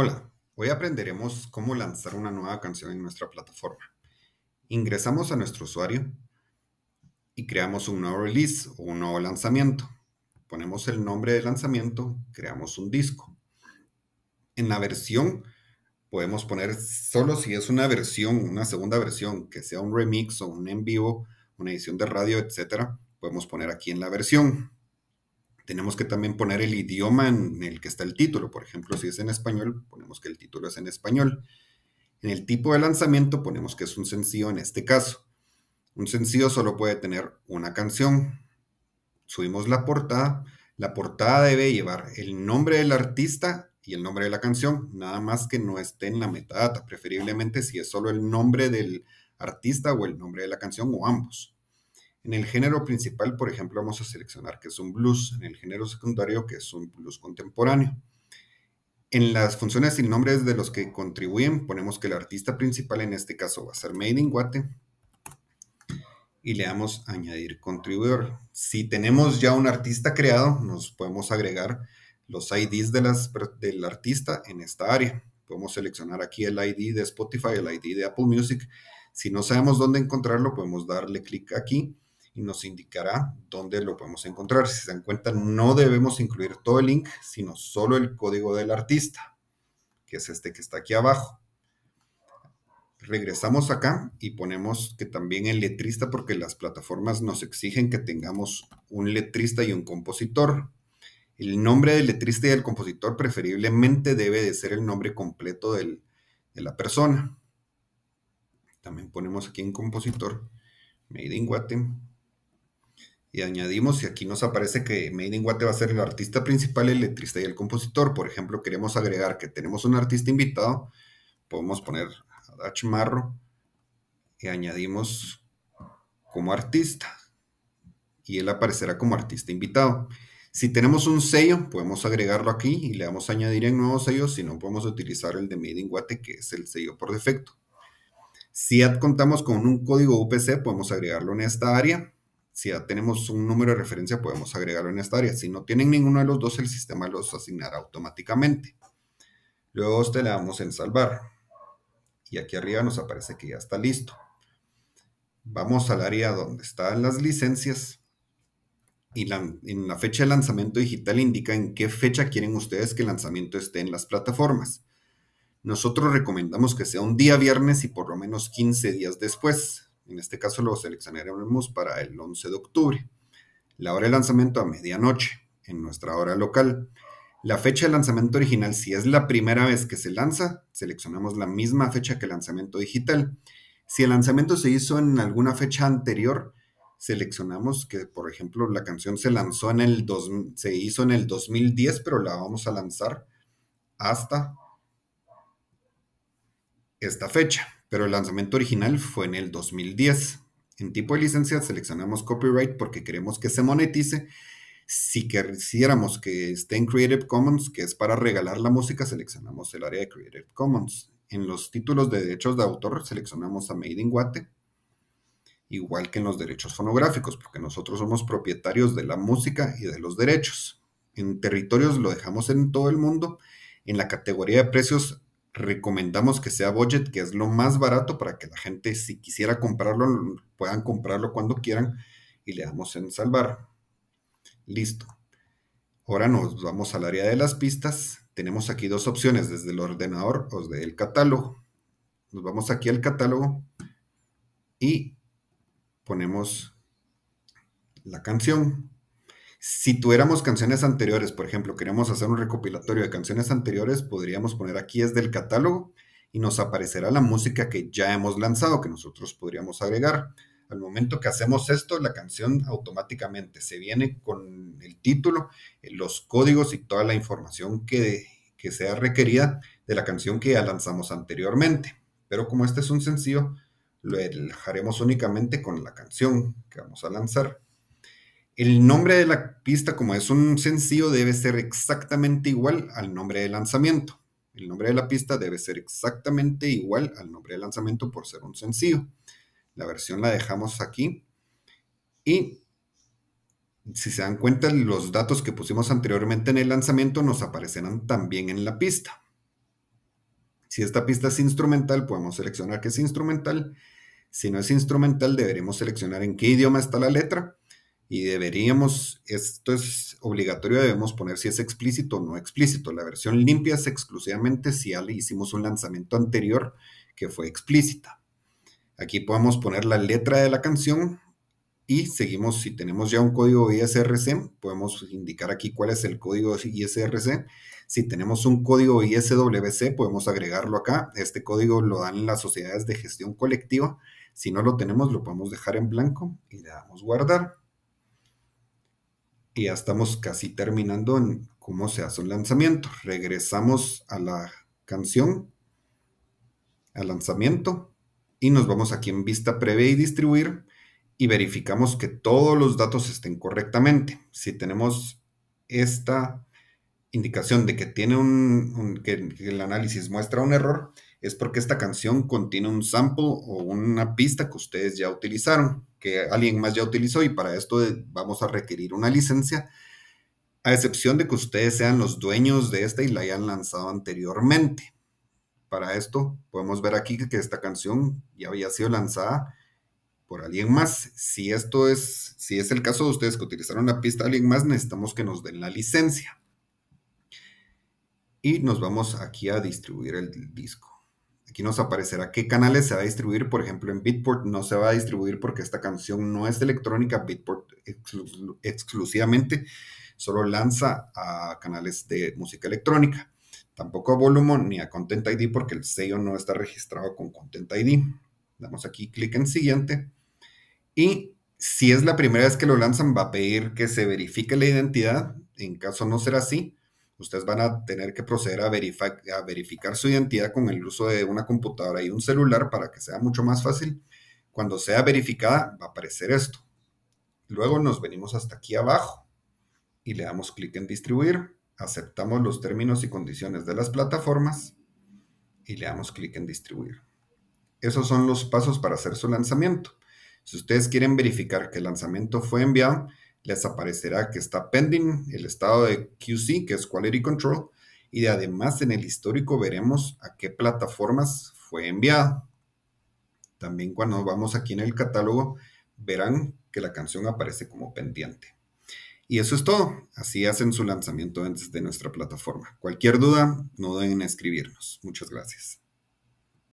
Hola, hoy aprenderemos cómo lanzar una nueva canción en nuestra plataforma. Ingresamos a nuestro usuario y creamos un nuevo release o un nuevo lanzamiento. Ponemos el nombre del lanzamiento, creamos un disco. En la versión podemos poner solo si es una versión, una segunda versión, que sea un remix o un en vivo, una edición de radio, etcétera Podemos poner aquí en la versión tenemos que también poner el idioma en el que está el título. Por ejemplo, si es en español, ponemos que el título es en español. En el tipo de lanzamiento ponemos que es un sencillo en este caso. Un sencillo solo puede tener una canción. Subimos la portada. La portada debe llevar el nombre del artista y el nombre de la canción, nada más que no esté en la metadata, preferiblemente si es solo el nombre del artista o el nombre de la canción o ambos. En el género principal, por ejemplo, vamos a seleccionar que es un blues, en el género secundario que es un blues contemporáneo. En las funciones y nombres de los que contribuyen, ponemos que el artista principal en este caso va a ser Made in Guate y le damos a añadir contribuidor. Si tenemos ya un artista creado, nos podemos agregar los IDs de las, del artista en esta área. Podemos seleccionar aquí el ID de Spotify, el ID de Apple Music. Si no sabemos dónde encontrarlo, podemos darle clic aquí y nos indicará dónde lo podemos encontrar. Si se dan cuenta, no debemos incluir todo el link, sino solo el código del artista, que es este que está aquí abajo. Regresamos acá y ponemos que también el letrista, porque las plataformas nos exigen que tengamos un letrista y un compositor. El nombre del letrista y del compositor preferiblemente debe de ser el nombre completo de la persona. También ponemos aquí en compositor, Made in Guatemala y añadimos, y aquí nos aparece que Made in Guate va a ser el artista principal, el letrista y el compositor. Por ejemplo, queremos agregar que tenemos un artista invitado, podemos poner a Marro. y añadimos como artista y él aparecerá como artista invitado. Si tenemos un sello, podemos agregarlo aquí y le damos a añadir en nuevo sello. si no podemos utilizar el de Made in Guate, que es el sello por defecto. Si contamos con un código UPC, podemos agregarlo en esta área si ya tenemos un número de referencia, podemos agregarlo en esta área. Si no tienen ninguno de los dos, el sistema los asignará automáticamente. Luego usted le damos en salvar. Y aquí arriba nos aparece que ya está listo. Vamos al área donde están las licencias. Y en la fecha de lanzamiento digital indica en qué fecha quieren ustedes que el lanzamiento esté en las plataformas. Nosotros recomendamos que sea un día viernes y por lo menos 15 días después. En este caso lo seleccionaremos para el 11 de octubre. La hora de lanzamiento a medianoche, en nuestra hora local. La fecha de lanzamiento original, si es la primera vez que se lanza, seleccionamos la misma fecha que el lanzamiento digital. Si el lanzamiento se hizo en alguna fecha anterior, seleccionamos que, por ejemplo, la canción se lanzó en el se hizo en el 2010, pero la vamos a lanzar hasta esta fecha pero el lanzamiento original fue en el 2010. En tipo de licencia seleccionamos copyright porque queremos que se monetice. Si quisiéramos que esté en Creative Commons, que es para regalar la música, seleccionamos el área de Creative Commons. En los títulos de derechos de autor seleccionamos a Made in Guate, igual que en los derechos fonográficos, porque nosotros somos propietarios de la música y de los derechos. En territorios lo dejamos en todo el mundo. En la categoría de precios recomendamos que sea budget, que es lo más barato para que la gente, si quisiera comprarlo, puedan comprarlo cuando quieran y le damos en salvar. Listo. Ahora nos vamos al área de las pistas. Tenemos aquí dos opciones, desde el ordenador o desde el catálogo. Nos vamos aquí al catálogo y ponemos la canción. Si tuviéramos canciones anteriores, por ejemplo, queremos hacer un recopilatorio de canciones anteriores, podríamos poner aquí es del catálogo y nos aparecerá la música que ya hemos lanzado, que nosotros podríamos agregar. Al momento que hacemos esto, la canción automáticamente se viene con el título, eh, los códigos y toda la información que, que sea requerida de la canción que ya lanzamos anteriormente. Pero como este es un sencillo, lo dejaremos únicamente con la canción que vamos a lanzar. El nombre de la pista, como es un sencillo, debe ser exactamente igual al nombre de lanzamiento. El nombre de la pista debe ser exactamente igual al nombre de lanzamiento por ser un sencillo. La versión la dejamos aquí. Y si se dan cuenta, los datos que pusimos anteriormente en el lanzamiento nos aparecerán también en la pista. Si esta pista es instrumental, podemos seleccionar que es instrumental. Si no es instrumental, deberemos seleccionar en qué idioma está la letra y deberíamos, esto es obligatorio, debemos poner si es explícito o no explícito. La versión limpia es exclusivamente si hicimos un lanzamiento anterior que fue explícita. Aquí podemos poner la letra de la canción y seguimos, si tenemos ya un código ISRC, podemos indicar aquí cuál es el código ISRC. Si tenemos un código ISWC, podemos agregarlo acá. Este código lo dan las sociedades de gestión colectiva. Si no lo tenemos, lo podemos dejar en blanco y le damos guardar y ya estamos casi terminando en cómo se hace un lanzamiento. Regresamos a la canción, al lanzamiento, y nos vamos aquí en vista previa y distribuir y verificamos que todos los datos estén correctamente. Si tenemos esta indicación de que tiene un, un que el análisis muestra un error, es porque esta canción contiene un sample o una pista que ustedes ya utilizaron que alguien más ya utilizó y para esto eh, vamos a requerir una licencia, a excepción de que ustedes sean los dueños de esta y la hayan lanzado anteriormente. Para esto podemos ver aquí que esta canción ya había sido lanzada por alguien más. Si esto es, si es el caso de ustedes que utilizaron la pista de alguien más, necesitamos que nos den la licencia. Y nos vamos aquí a distribuir el disco. Aquí nos aparecerá qué canales se va a distribuir. Por ejemplo, en Bitport no se va a distribuir porque esta canción no es electrónica. Bitport exclusivamente solo lanza a canales de música electrónica. Tampoco a Volumo ni a Content ID porque el sello no está registrado con Content ID. Damos aquí clic en siguiente. Y si es la primera vez que lo lanzan, va a pedir que se verifique la identidad. En caso no será así, ustedes van a tener que proceder a, verificar su identidad con el uso de una computadora y un celular para que sea mucho más fácil. Cuando sea verificada va a aparecer esto. Luego nos venimos hasta aquí abajo y le damos clic en distribuir. Aceptamos los términos y condiciones de las plataformas y le damos clic en distribuir. Esos son los pasos para hacer su lanzamiento. Si ustedes quieren verificar que el lanzamiento fue enviado, les aparecerá que está pending el estado de QC, que es Quality Control, y además en el histórico veremos a qué plataformas fue enviado. También cuando vamos aquí en el catálogo verán que la canción aparece como pendiente. Y eso es todo. Así hacen su lanzamiento antes de nuestra plataforma. Cualquier duda, no duden escribirnos. Muchas gracias.